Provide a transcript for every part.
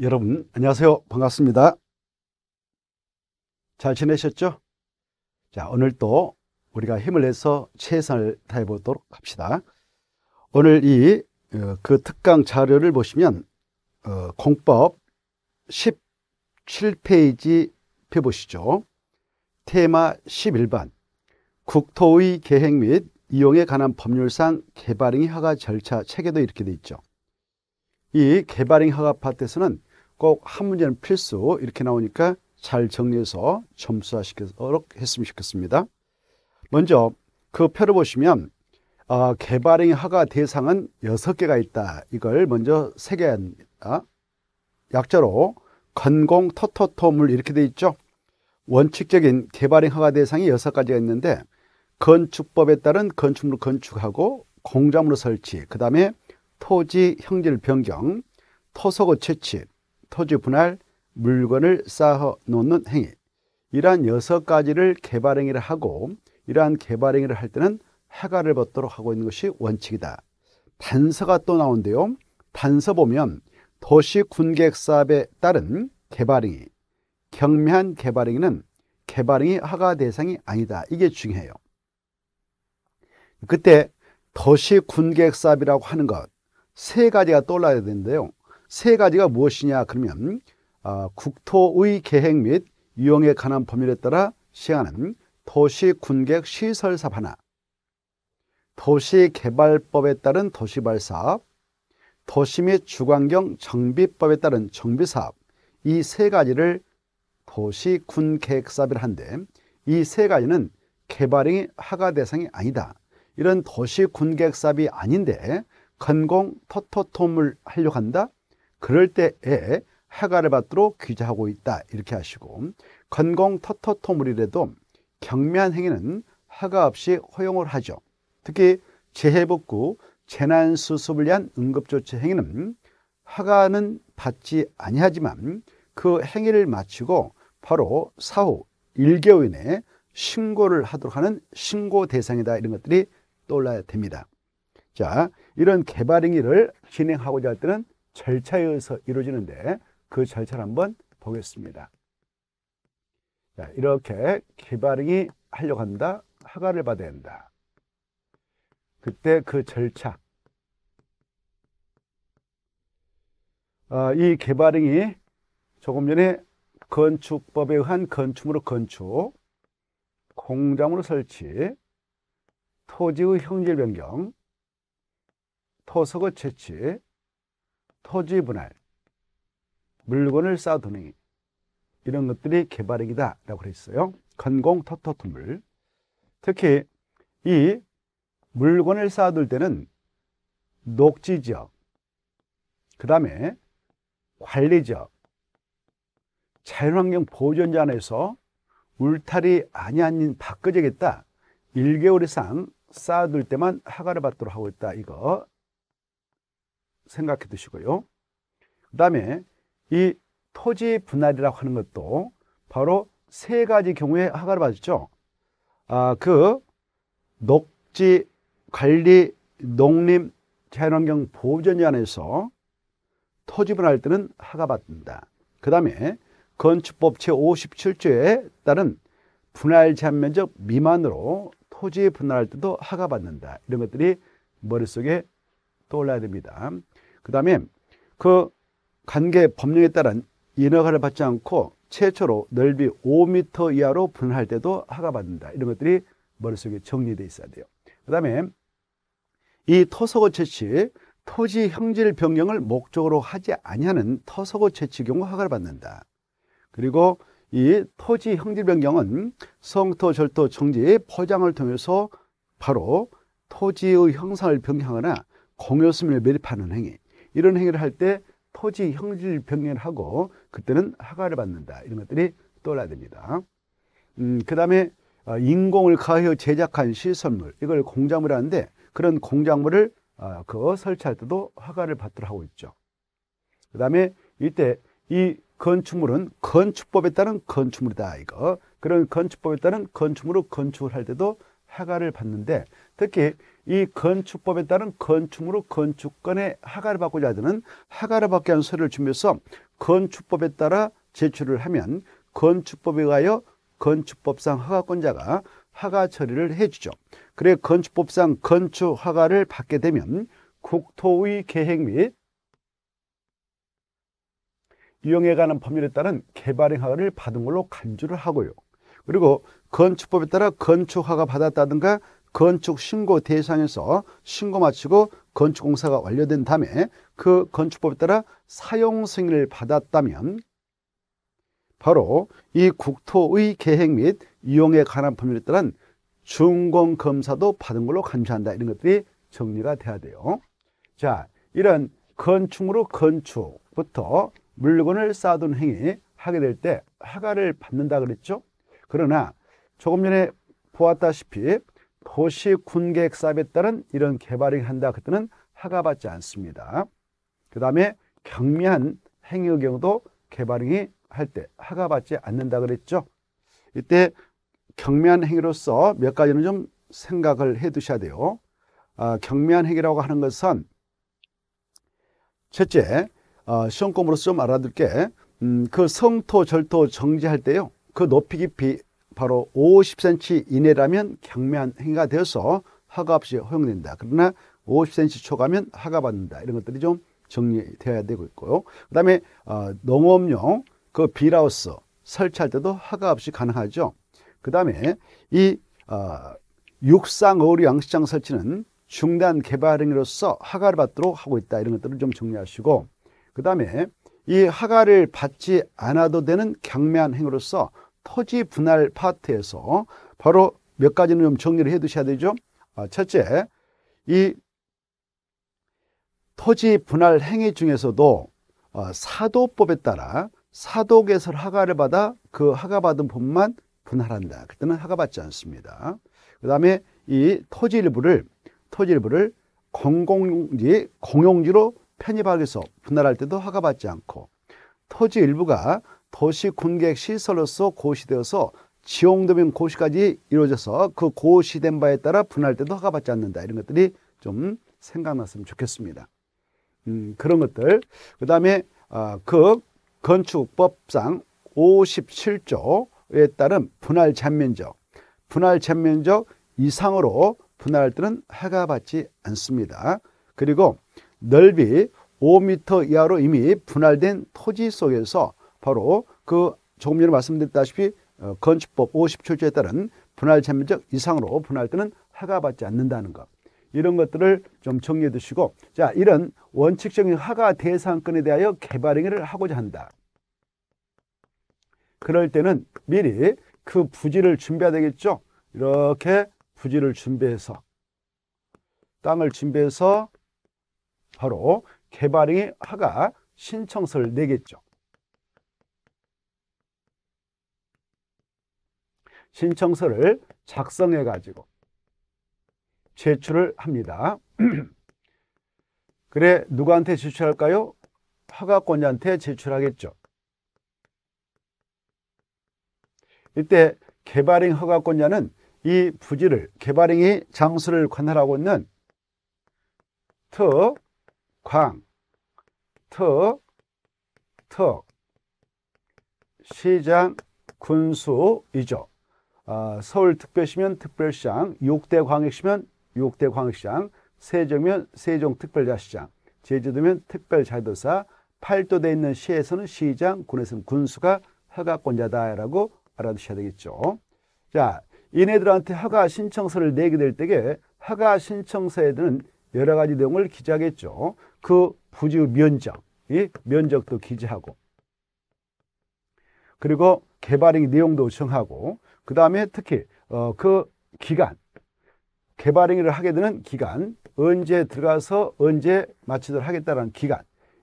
여러분 안녕하세요. 반갑습니다. 잘 지내셨죠? 자, 오늘도 우리가 힘을 내서 최선을 다해 보도록 합시다. 오늘 이그 어, 특강 자료를 보시면 어, 공법 17페이지 펴보시죠. 테마 11번 국토의 계획 및 이용에 관한 법률상 개발행위 허가 절차 체계도 이렇게 돼 있죠. 이 개발형 허가 파트에서는 꼭 한 문제는 필수 이렇게 나오니까 잘 정리해서 점수화시키도록 했으면 좋겠습니다. 먼저 그 표를 보시면 어, 아, 개발행 허가 대상은 6개가 있다. 이걸 먼저 새개야 합니다. 약자로 건공 토토토물 이렇게 돼 있죠. 원칙적인 개발행 허가 대상이 6가지가 있는데 건축법에 따른 건축물 건축하고 공장물로 설치, 그 다음에 토지 형질 변경, 토소고 채취, 토지 분할, 물건을 쌓아 놓는 행위 이러한 여섯 가지를 개발행위를 하고 이러한 개발행위를 할 때는 해가를벗도록 하고 있는 것이 원칙이다. 단서가 또 나온대요. 단서 보면 도시 군객사업에 따른 개발행위, 경매한 개발행위는 개발행위 허가 대상이 아니다. 이게 중요해요. 그때 도시 군객사업이라고 하는 것, 세 가지가 떠올라야 되는데요. 세 가지가 무엇이냐 그러면 아, 국토의 계획 및 유형에 관한 법률에 따라 시행하는 도시군객 시설사업 하나, 도시개발법에 따른 도시발사업, 도시 및 주관경 정비법에 따른 정비사업 이 세 가지를 도시군계획사업이라 한데 이 세 가지는 개발이 허가 대상이 아니다. 이런 도시군계획사업이 아닌데 건공 터터톰을 하려고 한다? 그럴 때에 하가를 받도록 귀자하고 있다 이렇게 하시고 건공 터터토이라도 경미한 행위는 하가 없이 허용을 하죠. 특히 재해복구, 재난수습을 위한 응급조치 행위는 하가는 받지 아니하지만 그 행위를 마치고 바로 사후 1개월 이내에 신고를 하도록 하는 신고 대상이다 이런 것들이 떠올라야 됩니다. 자, 이런 개발 행위를 진행하고자 할 때는 절차에 의해서 이루어지는데 그 절차를 한번 보겠습니다. 자, 이렇게 개발 행위 하려고 한다. 허가를 받아야 한다. 그때 그 절차. 아, 이 개발 행위 조금 전에 건축법에 의한 건축물로 건축, 공장으로 설치, 토지의 형질 변경, 토석의 채취, 토지 분할, 물건을 쌓아두는 이런 것들이 개발액이다 라고 그랬어요. 건공 터터투물 특히 이 물건을 쌓아둘 때는 녹지 지역, 그 다음에 관리 지역, 자연환경 보존 자안에서 울타리 아니 아닌 바꿔지겠다. 1개월 이상 쌓아둘 때만 허가를 받도록 하고 있다. 이거 생각해 두시고요. 그 다음에 이 토지 분할이라고 하는 것도 바로 세 가지 경우에 허가를 받았죠. 아, 그 녹지 관리 농림 자연환경 보전위안에서 토지 분할 때는 허가 받는다. 그 다음에 건축법 제57조에 따른 분할 제한면적 미만으로 토지 분할할 때도 허가 받는다. 이런 것들이 머릿속에 떠올라야 됩니다. 그다음에 그 관계 법령에 따른 인허가를 받지 않고 최초로 넓이 5m 이하로 분할 때도 허가받는다. 이런 것들이 머릿속에 정리돼 있어야 돼요. 그다음에 이토속어 채취 토지 형질 변경을 목적으로 하지 아니하는 토속어 채취 경우 허가를 받는다. 그리고 이 토지 형질 변경은 성토 절도 정지 포장을 통해서 바로 토지의 형상을 변경하거나 공유수면을 매립하는 행위 이런 행위를 할 때 토지 형질 변경을 하고 그때는 허가를 받는다. 이런 것들이 떠올라야 됩니다. 음, 그 다음에 어, 인공을 가하여 제작한 시설물 이걸 공작물 하는데 그런 공작물을 어, 그 설치할 때도 허가를 받도록 하고 있죠. 그 다음에 이때 이 건축물은 건축법에 따른 건축물이다 이거 그런 건축법에 따른 건축물로 건축을 할 때도 허가를 받는데 특히 이 건축법에 따른 건축으로 건축권의 하가를 받고자 하는 하가를 받게 한 서류를 준비해서 건축법에 따라 제출을 하면 건축법에 의하여 건축법상 허가권자가 허가 처리를 해주죠. 그래 건축법상 건축 허가를 받게 되면 국토의 계획 및 이용에 관한 법률에 따른 개발행 허가를 받은 걸로 간주를 하고요. 그리고 건축법에 따라 건축 허가 받았다든가 건축 신고 대상에서 신고 마치고 건축 공사가 완료된 다음에 그 건축법에 따라 사용 승인을 받았다면 바로 이 국토의 계획 및 이용에 관한 법률에 따른 준공 검사도 받은 걸로 간주한다 이런 것들이 정리가 돼야 돼요. 자, 이런 건축으로 건축부터 물건을 쌓아둔 행위 하게 될 때 허가를 받는다 그랬죠. 그러나 조금 전에 보았다시피 도시 군객 사업에 따른 이런 개발이 한다. 그때는 허가받지 않습니다. 그 다음에 경미한 행위의 경우도 개발이할때 허가받지 않는다 그랬죠. 이때 경미한 행위로서 몇 가지는 좀 생각을 해 두셔야 돼요. 아, 경미한 행위라고 하는 것은 첫째, 어, 시험 공부로서 좀 알아둘 게, 음, 그 성토, 절토 정지할 때요. 그 높이 깊이 바로 50cm 이내라면 경매한 행위가 되어서 허가 없이 허용된다. 그러나 50cm 초과면 허가받는다. 이런 것들이 좀 정리되어야 되고 있고요. 그 다음에 어, 농업용 그 비라우스 설치할 때도 허가 없이 가능하죠. 그 다음에 이 어, 육상 어류 양식장 설치는 중단 개발 행위로서 허가를 받도록 하고 있다. 이런 것들을 좀 정리하시고 그 다음에 이 허가를 받지 않아도 되는 경매한 행위로서 토지 분할 파트에서 바로 몇 가지는 좀 정리를 해 두셔야 되죠. 아, 첫째, 이 토지 분할 행위 중에서도 어, 사도법에 따라 사도개설 허가를 받아 그허가받은 법만 분할한다. 그때는 허가받지 않습니다. 그 다음에 이 토지 일부를 토지 일부를 공공지 공용지로 편입하기 위해서 분할할 때도 허가받지 않고 토지 일부가 도시 공객 시설로서 고시되어서 지용도면 고시까지 이루어져서 그 고시된 바에 따라 분할 때도 허가받지 않는다. 이런 것들이 좀 생각났으면 좋겠습니다. 음, 그런 것들. 그 다음에 어, 아, 그 건축법상 57조에 따른 분할 잔면적, 분할 잔면적 이상으로 분할 때는 허가받지 않습니다. 그리고 넓이 5m 이하로 이미 분할된 토지 속에서 바로 그 조금 전에 말씀드렸다시피 어, 건축법 57조에 따른 분할 재면적 이상으로 분할 때는 허가받지 않는다는 것 이런 것들을 좀 정리해 두시고 자 이런 원칙적인 허가 대상권에 대하여 개발 행위를 하고자 한다 그럴 때는 미리 그 부지를 준비해야 되겠죠 이렇게 부지를 준비해서 땅을 준비해서 바로 개발행위 허가 신청서를 내겠죠 신청서를 작성해 가지고 제출을 합니다. 그래 누구한테 제출할까요? 허가권자한테 제출하겠죠. 이때 개발행 허가권자는 이 부지를 개발행이 장수를 관할하고 있는 터, 광, 터, 터, 시장, 군수이죠. 어, 서울특별시면 특별시장, 육대광역시면육대광역시장 세종면 세종특별자시장 제주도면 특별자도사, 팔도돼 있는 시에서는 시장, 군에서는 군수가 허가권자다라고 알아두셔야 되겠죠. 자, 이네들한테 허가 신청서를 내게 될 때에 허가 신청서에 드는 여러 가지 내용을 기재하겠죠. 그 부지 면적, 이 면적도 기재하고 그리고 개발행 내용도 정하고 그 다음에 특히 어, 그 기간 개발행위를 하게 되는 기간 언제 들어가서 언제 마치도록 하겠다는 기간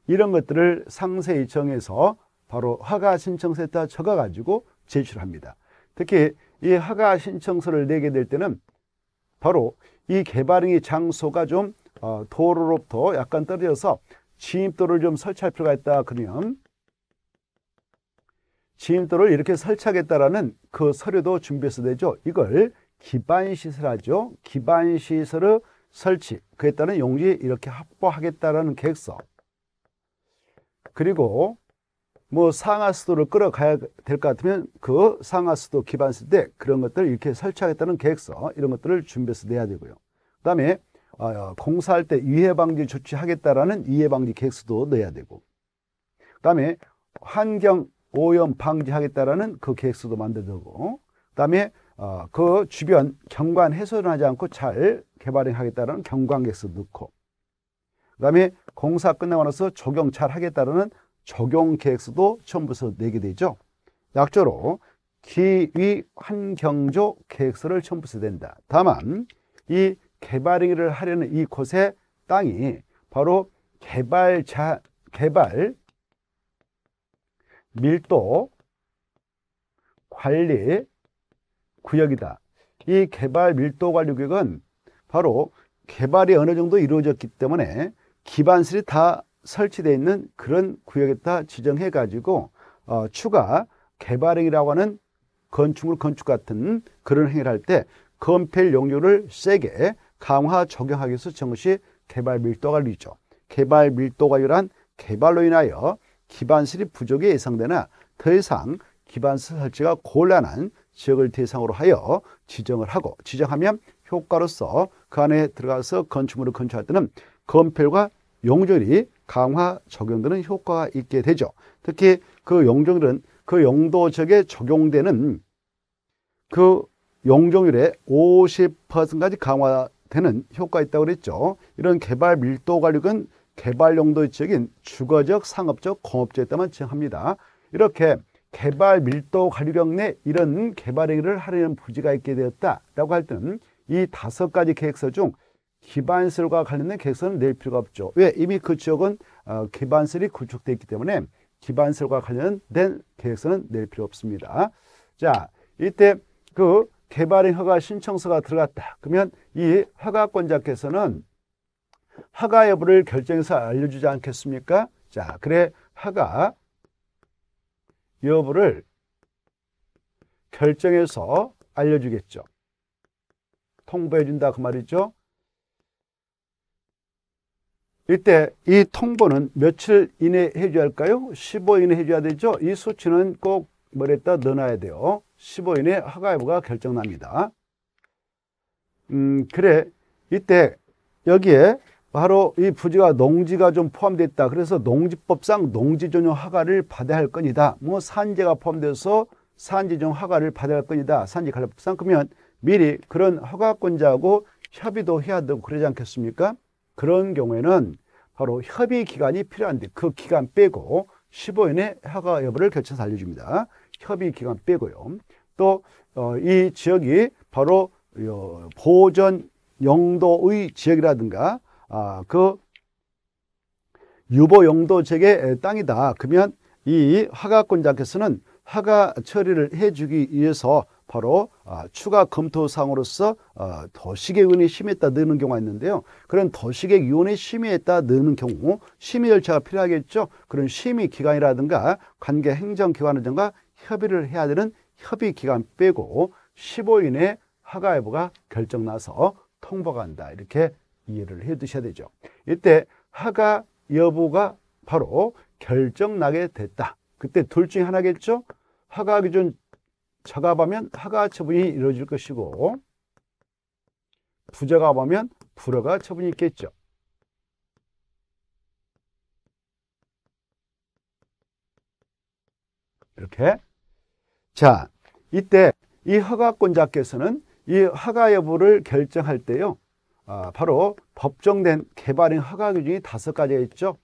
이런 것들을 상세히 정해서 바로 허가 신청서에 다 적어가지고 제출합니다. 특히 이 허가 신청서를 내게 될 때는 바로 이 개발행위 장소가 좀 어, 도로로부터 약간 떨어져서 진입도를 좀 설치할 필요가 있다 그러면 지인도를 이렇게 설치하겠다라는 그 서류도 준비해서 되죠. 이걸 기반시설 하죠. 기반시설을 설치, 그에 따른 용지 이렇게 확보하겠다라는 계획서. 그리고 뭐 상하수도를 끌어가야 될 것 같으면 그 상하수도 기반시설 때 그런 것들 이렇게 설치하겠다는 계획서 이런 것들을 준비해서 내야 되고요. 그 다음에 어, 어, 공사할 때 위해방지 조치하겠다라는 위해방지 계획서도 내야 되고 그 다음에 환경 오염 방지하겠다라는 그 계획서도 만들고 그다음에 어, 그 주변 경관 훼손하지 않고 잘 개발하겠다라는 경관계획서 넣고 그다음에 공사 끝나고 나서 적용 잘 하겠다라는 적용 계획서도 처음부터 내게 되죠. 약조로 기위 환경조 계획서를 첨부해야 된다. 다만 이 개발행위를 하려는 이곳의 땅이 바로 개발자 개발 밀도, 관리 구역이다. 이 개발 밀도 관리 구역은 바로 개발이 어느 정도 이루어졌기 때문에 기반실이 다 설치되어 있는 그런 구역에다 지정해 가지고 어, 추가 개발행위라고 하는 건축물 건축 같은 그런 행위를 할 때건폐 용률을 세게 강화 적용하기 위해서 정시 개발 밀도 관리죠. 개발 밀도 관리란 개발로 인하여 기반실이 부족이 예상되나 더 이상 기반실 설치가 곤란한 지역을 대상으로 하여 지정을 하고 지정하면 효과로서 그 안에 들어가서 건축물을 건축할 때는 건폐율과 용적률이 강화 적용되는 효과가 있게 되죠. 특히 그 용적률은 그 용도 지역에 적용되는 그 용적률의 50%까지 강화되는 효과가 있다고 그랬죠. 이런 개발 밀도 관리은 개발 용도의 지역인 주거적, 상업적, 공업지역에만 지정합니다. 이렇게 개발 밀도 관리령 내 이런 개발 행위를 하려는 부지가 있게 되었다라고 할 때는 이 다섯 가지 계획서 중 기반설과 관련된 계획서는 낼 필요가 없죠. 왜? 이미 그 지역은 어, 기반설이 구축되어 있기 때문에 기반설과 관련된 계획서는 낼 필요 없습니다. 자, 이때 그 개발인 허가 신청서가 들어갔다. 그러면 이 허가권자께서는 허가 여부를 결정해서 알려주지 않겠습니까? 자, 그래 허가 여부를 결정해서 알려주겠죠. 통보해준다 그 말이죠. 이때 이 통보는 며칠 이내 해줘야 할까요? 15일 이내 해줘야 되죠. 이 수치는 꼭 뭐랬다 넣어놔야 돼요. 15일 이내 허가 여부가 결정납니다. 음, 그래 이때 여기에 바로 이부지와 농지가 좀포함되 있다. 그래서 농지법상 농지 전용 허가를 받아야 할 건이다. 뭐 산재가 포함돼서 산지 전용 허가를 받아야 할 건이다. 산지 관리법상 그러면 미리 그런 허가권자하고 협의도 해야 되고 그러지 않겠습니까? 그런 경우에는 바로 협의 기간이 필요한데 그 기간 빼고 1 5인의 허가 여부를 결정해서 알려줍니다. 협의 기간 빼고요. 또이 어, 지역이 바로 보전 영도의 지역이라든가 아, 그 유보 용도책의 땅이다. 그러면 이화가권자께서는화가 처리를 해주기 위해서 바로 아, 추가 검토사항으로서 아, 도시계획위원회 심의에 따 넣는 경우가 있는데요. 그런 도시계획위원회 심의했다 넣는 경우 심의 절차가 필요하겠죠. 그런 심의 기간이라든가 관계 행정기관이라든가 협의를 해야 되는 협의 기간 빼고 15일 내에 허가 여부가 결정나서 통보한다 가 이렇게 이해를 해 두셔야 되죠. 이때 하가 여부가 바로 결정나게 됐다. 그때 둘 중에 하나겠죠? 하가 기준 자가하면 하가 처분이 이루어질 것이고 부자가하면 불허가 처분이 있겠죠. 이렇게 자 이때 이 허가권자께서는 이 허가 여부를 결정할 때요 아, 바로 법정된 개발인 허가 기준이 다섯 가지가 있죠.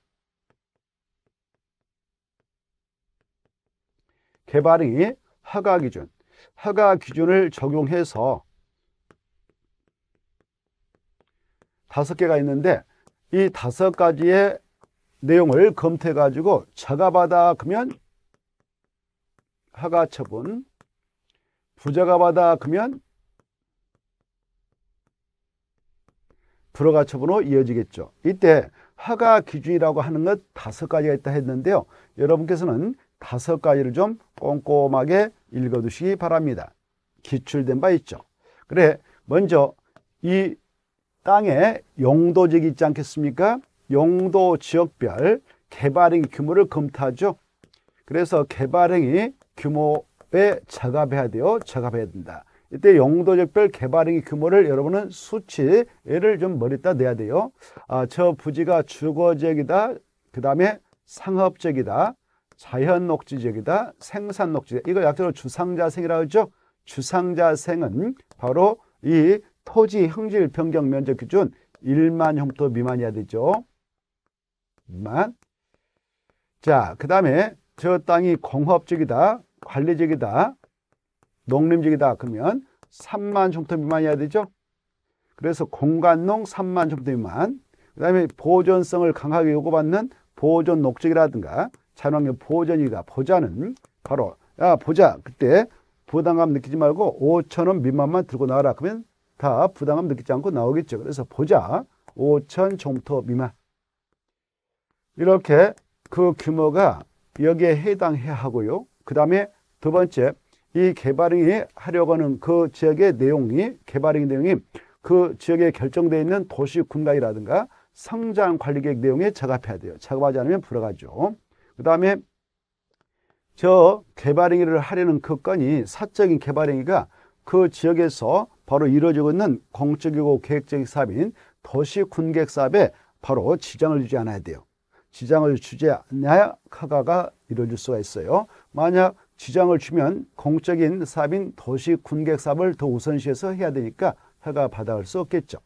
개발이 허가 기준, 허가 기준을 적용해서 다섯 개가 있는데 이 다섯 가지의 내용을 검토해 가지고 자가받아 그러면 허가 처분, 부자가받아 그러면 불허가처분으로 이어지겠죠. 이때 허가 기준이라고 하는 것 다섯 가지가 있다 했는데요. 여러분께서는 다섯 가지를 좀 꼼꼼하게 읽어두시기 바랍니다. 기출된 바 있죠. 그래 먼저 이 땅에 용도지역이 있지 않겠습니까? 용도 지역별 개발행위 규모를 검토하죠. 그래서 개발행위 규모에 적합해야 돼요. 적합해야 된다. 이때 용도적별 개발행위 규모를 여러분은 수치를 좀머리따 내야 돼요. 아, 저 부지가 주거지이다그 다음에 상업지이다자연녹지지이다생산녹지지 이걸 약자로 주상자생이라고 하죠. 주상자생은 바로 이 토지 형질 변경 면적 기준 1만 홈토 미만이야 되죠. 1만. 자, 그 다음에 저 땅이 공업지이다관리지이다 농림지이다 그러면 3만 종토 미만이어야 되죠. 그래서 공간농 3만 종토 미만 그 다음에 보존성을 강하게 요구받는 보존 녹지기라든가 자연환경 보존이다 보자는 바로 야 보자 그때 부담감 느끼지 말고 5천원 미만만 들고 나와라 그러면 다 부담감 느끼지 않고 나오겠죠. 그래서 보자 5천 종토 미만 이렇게 그 규모가 여기에 해당해야 하고요. 그 다음에 두 번째 이 개발행위 하려고 하는 그 지역의 내용이 개발행위 내용이 그 지역에 결정되어 있는 도시 군가이라든가 성장 관리 계획 내용에 작업해야 돼요. 작업하지 않으면 불어가죠. 그 다음에 저 개발행위를 하려는 그 건이 사적인 개발행위가 그 지역에서 바로 이루어지고 있는 공적이고 계획적인 사업인 도시 군객 사업에 바로 지장을 주지 않아야 돼요. 지장을 주지 않아야 허가가 이루어질 수가 있어요. 만약 지장을 주면 공적인 사업인 도시 군객 사업을 더 우선시해서 해야 되니까 허가 받아올 수 없겠죠.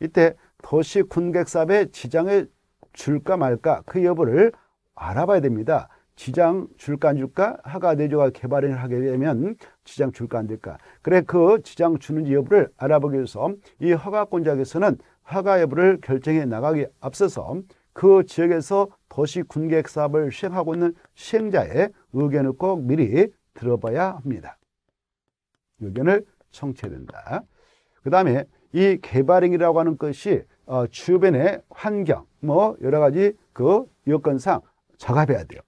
이때 도시 군객 사업에 지장을 줄까 말까 그 여부를 알아봐야 됩니다. 지장 줄까 안 줄까 하가 내조가 개발을 하게 되면 지장 줄까 안 될까 그래 그 지장 주는지 여부를 알아보기 위해서 이 허가권작에서는 허가 여부를 결정해 나가기 앞서서 그 지역에서 도시 군객 사업을 시행하고 있는 시행자의 의견을 꼭 미리 들어봐야 합니다. 의견을 청취된다. 그 다음에 이 개발행위라고 하는 것이 어, 주변의 환경, 뭐 여러 가지 그 여건상 작업해야 돼요.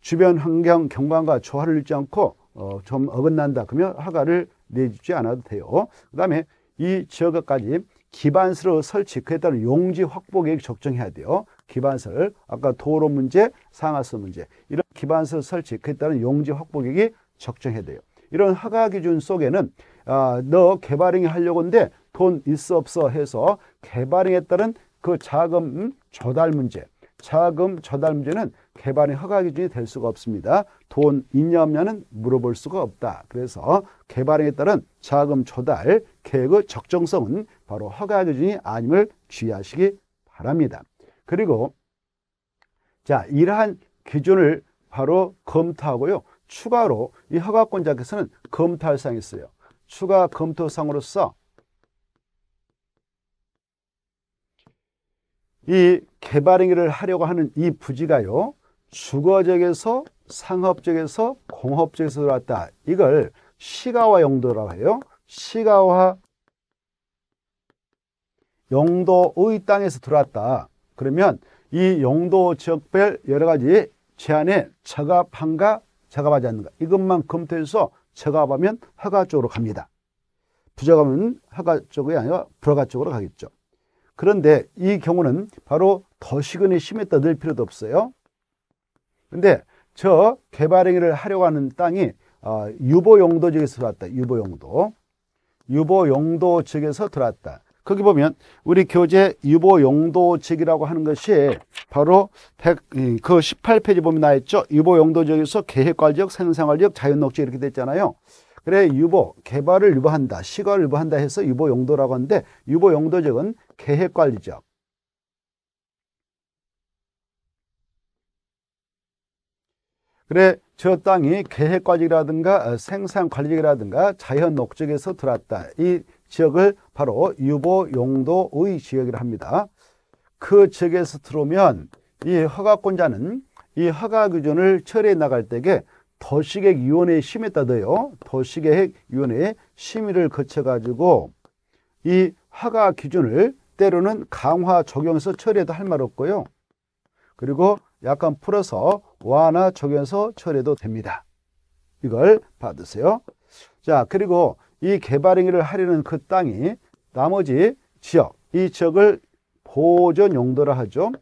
주변 환경 경관과 조화를 잃지 않고 어, 좀 어긋난다 그러면 허가를 내주지 않아도 돼요. 그 다음에 이 지역까지 기반으로 설치 그에 따른 용지 확보 계획 적정해야 돼요. 기반설, 아까 도로 문제, 상하수 문제 이런 기반설 설치, 그에 따른 용지 확보 계획이 적정해야 돼요. 이런 허가 기준 속에는 아, 너 개발행위 하려고 하는데 돈 있어 없어 해서 개발행위에 따른 그 자금 음, 조달 문제 자금 조달 문제는 개발의 허가 기준이 될 수가 없습니다. 돈 있냐 없냐는 물어볼 수가 없다. 그래서 개발에 따른 자금 조달 계획의 적정성은 바로 허가 기준이 아님을 주의하시기 바랍니다. 그리고 자 이러한 기준을 바로 검토하고요. 추가로 이 허가권자께서는 검토할 사항이 있어요. 추가 검토 사항으로서 이 개발행위를 하려고 하는 이 부지가요. 주거적에서 상업적에서 공업적에서 들어왔다. 이걸 시가와 용도라고 해요. 시가와 용도의 땅에서 들어왔다. 그러면 이 용도 지역별 여러 가지 제한에 적가판가 적합하지 않는가 이것만 검토해서 적합하면 허가 쪽으로 갑니다. 부적하면 허가 쪽이 아니라 불허가 쪽으로 가겠죠. 그런데 이 경우는 바로 더시근이 심했다 늘 필요도 없어요. 근데 저 개발행위를 하려고 하는 땅이 어, 유보용도 지역에서 들어왔다. 유보용도. 유보용도 지역에서 들어왔다. 거기 보면 우리 교재 유보 용도책이라고 하는 것이 바로 1그 18페이지 보면 나 있죠. 유보 용도적에서 계획관리적, 생산관리적, 자연녹지 이렇게 됐잖아요. 그래 유보, 개발을 유보한다, 시가를 유보한다 해서 유보 용도라고 하는데 유보 용도적은 계획관리적, 그래 저 땅이 계획관리라든가 어, 생산관리라든가 자연녹적에서 들어왔다. 이 지역을 바로 유보 용도의 지역이라 합니다. 그 지역에서 들어오면 이 허가권자는 이 허가 기준을 철회해 나갈 때에 도시계획위원회에 심했다더요. 도시계획위원회에 심의를 거쳐가지고 이 허가 기준을 때로는 강화 적용해서 철회도 할 말 없고요. 그리고 약간 풀어서 완화 적용해서 철회도 됩니다. 이걸 받으세요. 자, 그리고 이 개발행위를 하려는 그 땅이 나머지 지역, 이 지역을 보존 용도라 하죠.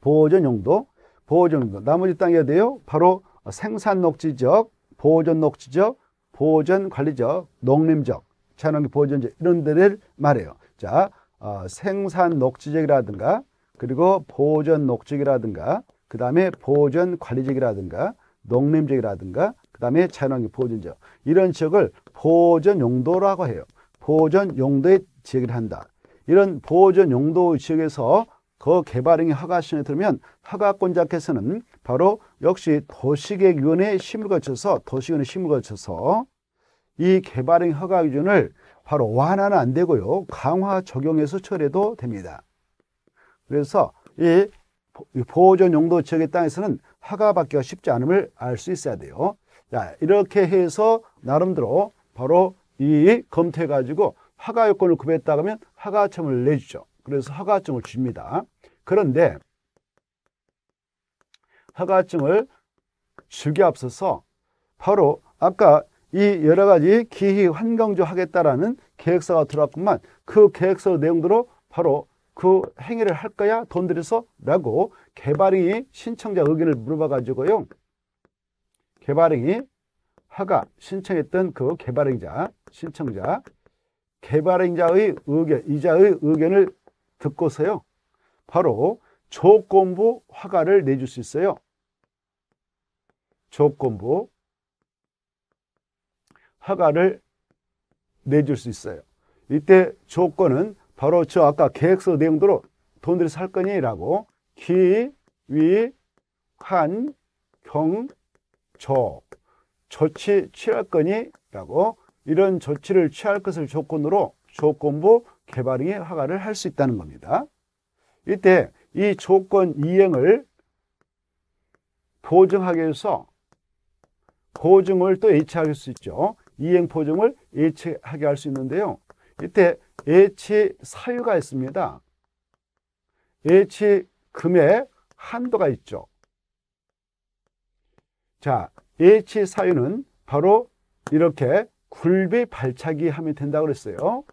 보존 용도, 보존 용도. 나머지 땅이 어디요? 바로 생산 녹지 지역, 보존 녹지 지역, 보존 관리 지역, 농림 지역, 자연환경 보존 지역 이런 데를 말해요. 자, 어, 생산 녹지 지역이라든가 그리고 보존 녹지역이라든가 그 다음에 보존 관리 지역이라든가 농림 지역이라든가 다음에 자연환경 보존지역 이런 지역을 보존 용도라고 해요. 보존 용도의 지역을 한다. 이런 보존 용도 지역에서 그 개발행위 허가신에 들면 허가권자께서는 바로 역시 도시계획위원회 심을 거쳐서 도시위원회 심을 거쳐서 이 개발행위 허가 기준을 바로 완화는 안 되고요. 강화 적용해서 처리해도 됩니다. 그래서 이 보존 용도 지역의 땅에서는 허가 받기가 쉽지 않음을 알 수 있어야 돼요. 자, 이렇게 해서 나름대로 바로 이 검토해 가지고 허가 요건을 구했다 그러면 허가청을 내주죠. 그래서 허가증을 줍니다. 그런데 허가증을 주기 앞서서 바로 아까 이 여러 가지 기희 환경조 하겠다라는 계획서가 들어왔구만 그 계획서 내용대로 바로 그 행위를 할 거야 돈 들여서 라고 개발이 신청자 의견을 물어봐 가지고요 개발행위 하가 신청했던 그 개발행자 신청자 개발행자의 의견 이자의 의견을 듣고서요 바로 조건부 허가를 내줄 수 있어요 조건부 허가를 내줄 수 있어요 이때 조건은 바로 저 아까 계획서 내용대로 돈 들여서 거니라고 기, 위, 한, 경, 저 조치 취할 거니라고 이런 조치를 취할 것을 조건으로 조건부 개발행위 허가를 할 수 있다는 겁니다. 이때 이 조건 이행을 보증하기 위해서 보증을 또 예치하게 할수 있죠. 이행 보증을 예치하게 할 수 있는데요. 이때 예치 사유가 있습니다. 예치 금액 한도가 있죠. 자, 예치 사유는 바로 이렇게 굴비 발차기 하면 된다고 그랬어요.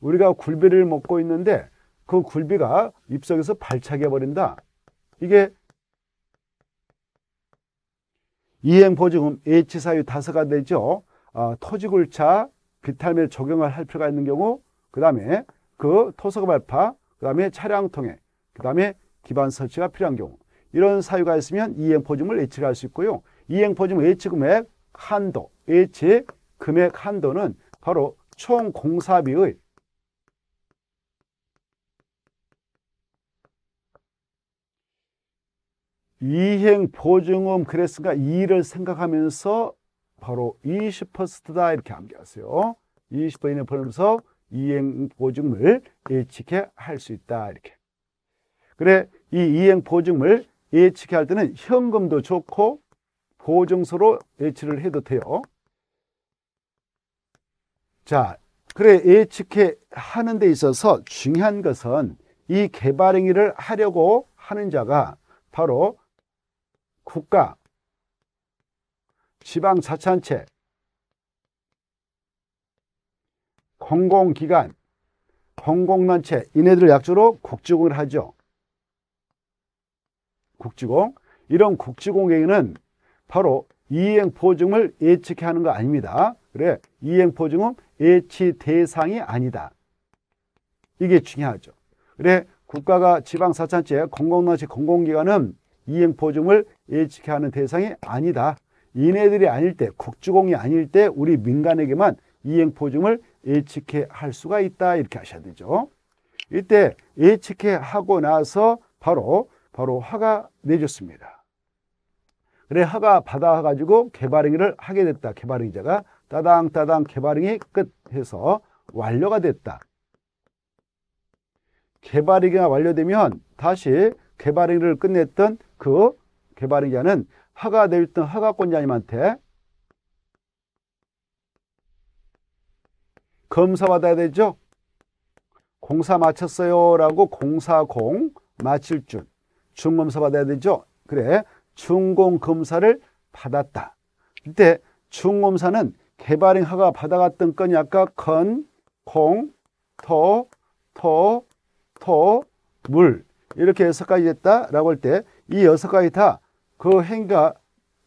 우리가 굴비를 먹고 있는데 그 굴비가 입속에서 발차기해 버린다. 이게 이행보증음 H사유 다섯가 되죠. 아, 토지굴차 비탈매를 적용을 할 필요가 있는 경우 그 다음에 그 토서발파 그 다음에 차량통해 그 다음에 기반 설치가 필요한 경우 이런 사유가 있으면 이행보증을 예측할 수 있고요. 이행포증 예치 금액 한도, 예측 금액 한도는 바로 총 공사비의 이행보증금 그래스가 2를 생각하면서 바로 20%다 이렇게 암기하세요. 20% 이내 포함서 이행보증금을 예측해 할 수 있다 이렇게. 그래 이 이행보증금을 예측할 때는 현금도 좋고 고정서로 예측을 해도 돼요. 자, 그래 예측해 하는 데 있어서 중요한 것은 이 개발 행위를 하려고 하는 자가 바로 국가, 지방자치단체, 공공기관, 공공단체 이네들 약주로 국지공을 하죠. 국지공 이런 국지공에는 바로 이행보증을 예측해 하는 거 아닙니다. 그래 이행보증은 예치 대상이 아니다. 이게 중요하죠. 그래 국가가 지방사찰제 공공단체 공공기관은 이행보증을 예측해 하는 대상이 아니다. 이네들이 아닐 때 국주공이 아닐 때 우리 민간에게만 이행보증을 예측해 할 수가 있다 이렇게 하셔야 되죠. 이때 예측해 하고 나서 바로 바로 화가 내줬습니다. 그래 하가 받아가지고 개발행위를 하게 됐다. 개발행위자가 따당따당 개발행위 끝 해서 완료가 됐다. 개발행위가 완료되면 다시 개발행위를 끝냈던 그 개발행위자는 하가 되었던 하가권자님한테 검사받아야 되죠. 공사 마쳤어요 라고 공사공 마칠 줄 중검사 받아야 되죠. 그래 중공 검사를 받았다. 이때 중검사는 개발행허가 받아갔던 건이 아까 건, 콩, 토, 토, 토, 물 이렇게 여섯 가지 됐다라고 할 때 이 여섯 가지 다 그 행위가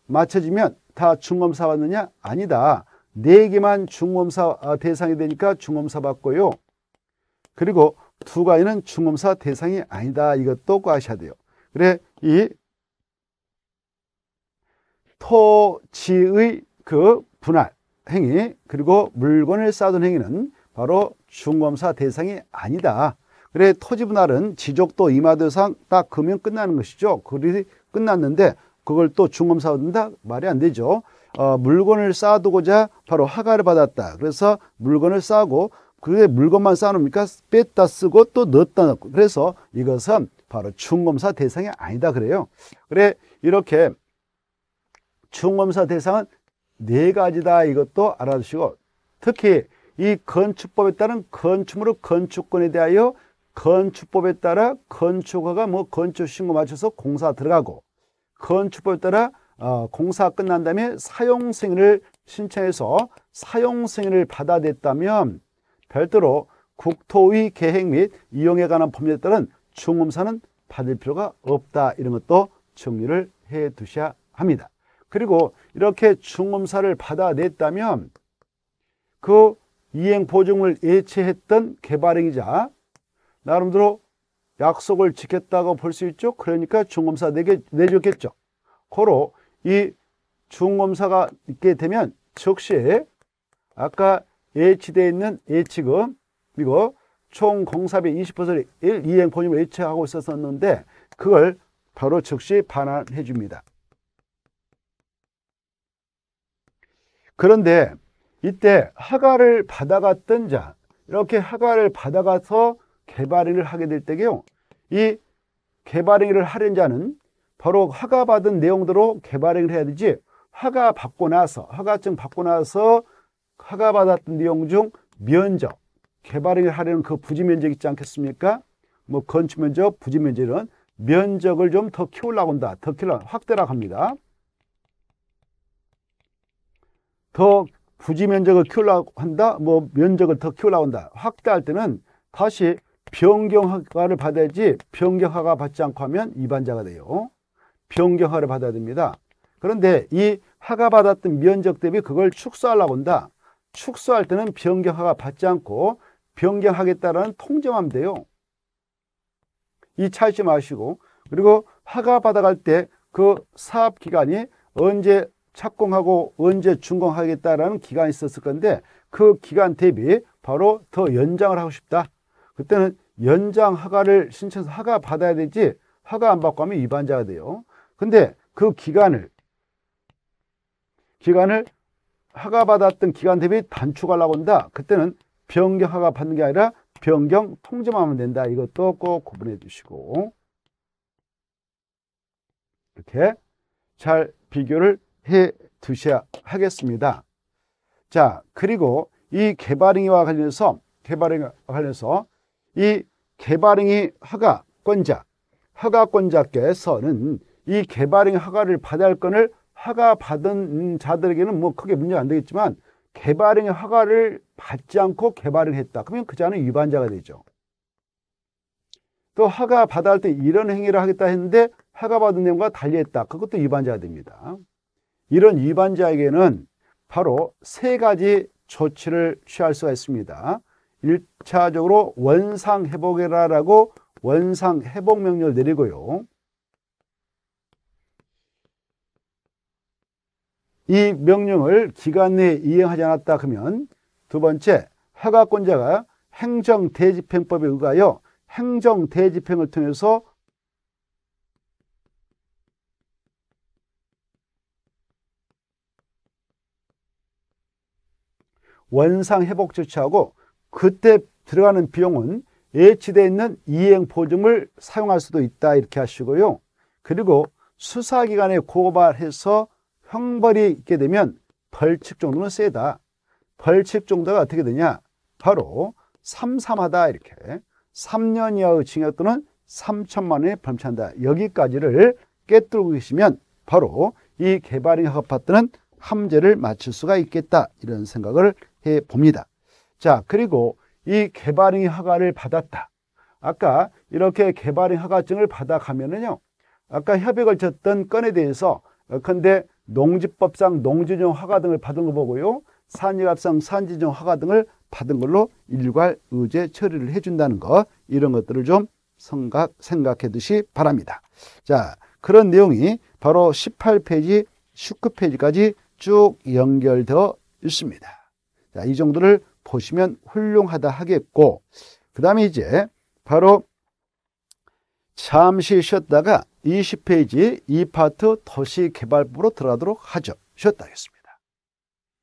맞춰지면 다 중검사 받느냐? 아니다. 네 개만 중검사 아, 대상이 되니까 중검사 받고요. 그리고 두 가지는 중검사 대상이 아니다. 이것도 과시해야 돼요. 그래 이 토지의 그 분할 행위 그리고 물건을 쌓아둔 행위는 바로 중검사 대상이 아니다. 그래 토지 분할은 지적도 임하도상 딱 금연 끝나는 것이죠. 그리 끝났는데 그걸 또 중검사 받는다 말이 안 되죠. 어, 물건을 쌓아두고자 바로 하가를 받았다. 그래서 물건을 쌓고 그게 물건만 쌓아놓으니까 뺐다 쓰고 또 넣었다 넣고 그래서 이것은 바로 중검사 대상이 아니다 그래요. 그래 이렇게 중검사 대상은 네 가지다 이것도 알아두시고 특히 이 건축법에 따른 건축물의 건축권에 대하여 건축법에 따라 건축허가 뭐 건축신고 맞춰서 공사 들어가고 건축법에 따라 어, 공사 끝난 다음에 사용승인을 신청해서 사용승인을 받아냈다면 별도로 국토의 계획 및 이용에 관한 법률에 따른 중검사는 받을 필요가 없다 이런 것도 정리를 해 두셔야 합니다. 그리고 이렇게 중음사를 받아냈다면 그 이행보증을 예체했던 개발행위자 나름대로 약속을 지켰다고 볼 수 있죠. 그러니까 중검사 내게 내줬겠죠. 고로 이 중검사가 있게 되면 즉시 아까 예치되어 있는 예치금 그리고 총 공사비 20%를 이행 보증을 예치하고 있었었는데 그걸 바로 즉시 반환해 줍니다. 그런데 이때 하가를 받아갔던 자 이렇게 하가를 받아가서 개발을 하게 될 때게요. 이 개발행위를 하는 려 자는 바로 허가 받은 내용대로 개발행위를 해야 되지 허가 받고 나서 허가증 받고 나서 허가 받았던 내용 중 면적 개발행위를 하려는 그 부지 면적 있지 않겠습니까? 뭐 건축 면적, 부지 면적 은 면적을 좀 더 키우려고 한다. 더 키우려고 확대라 고 합니다. 더 부지 면적을 키우려고 한다 뭐 면적을 더 키우려고 한다 확대할 때는 다시 변경허가를 받아야지 변경허가 받지 않고 하면 위반자가 돼요 변경허를 받아야 됩니다 그런데 이 허가 받았던 면적 대비 그걸 축소하려고 한다 축소할 때는 변경허가 받지 않고 변경하겠다는 통정하면 돼요 이 차이지 마시고 그리고 허가 받아갈 때 그 사업기간이 언제 착공하고 언제 준공하겠다라는 기간이 있었을 건데 그 기간 대비 바로 더 연장을 하고 싶다. 그때는 연장 허가를 신청해서 허가 받아야 되지 허가 안 받고 하면 위반자가 돼요. 근데 그 기간을 기간을 허가 받았던 기간 대비 단축하려고 한다. 그때는 변경 허가 받는 게 아니라 변경 통지만 하면 된다. 이것도 꼭 구분해 주시고 이렇게 잘 비교를 해 두셔야 하겠습니다. 자, 그리고 이 개발행위와 관련해서 개발행위와 관련해서 이 개발행위 허가권자, 허가권자께서는 이 개발행위 허가를 받아야 할 건을 허가받은 자들에게는 뭐 크게 문제가 안 되겠지만 개발행위 허가를 받지 않고 개발을 했다. 그러면 그 자는 위반자가 되죠. 또 허가 받아할 때 이런 행위를 하겠다 했는데 허가 받은 내용과 달리했다. 그것도 위반자가 됩니다. 이런 위반자에게는 바로 세 가지 조치를 취할 수가 있습니다. 1차적으로 원상회복해라라고 원상회복 명령을 내리고요. 이 명령을 기간 내에 이행하지 않았다 그러면 두 번째, 허가권자가 행정대집행법에 의하여 행정대집행을 통해서 원상 회복 조치하고 그때 들어가는 비용은 예치되어 있는 이행보증을 사용할 수도 있다 이렇게 하시고요. 그리고 수사기관에 고발해서 형벌이 있게 되면 벌칙 정도는 세다. 벌칙 정도가 어떻게 되냐? 바로 삼삼하다 이렇게 3년 이하의 징역 또는 3천만 원에 범죄한다. 여기까지를 깨뜨리고 계시면 바로 이개발이 허가파트는 함제를 맞출 수가 있겠다 이런 생각을 해 봅니다. 자, 그리고 이 개발인 허가를 받았다. 아까 이렇게 개발인 허가증을 받아가면은요. 아까 협약을 쳤던 건에 대해서 어, 근데 농지법상 농지용 허가 등을 받은 거 보고요. 산지갑상 산지용 허가 등을 받은 걸로 일괄 의제 처리를 해준다는 것 이런 것들을 좀 생각, 생각해 두시 바랍니다. 자 그런 내용이 바로 18페이지, 19페이지까지 쭉 연결되어 있습니다. 자, 이 정도를 보시면 훌륭하다 하겠고 그 다음에 이제 바로 잠시 쉬었다가 20페이지 2파트 도시개발부로 들어가도록 하죠. 쉬었다 하겠습니다.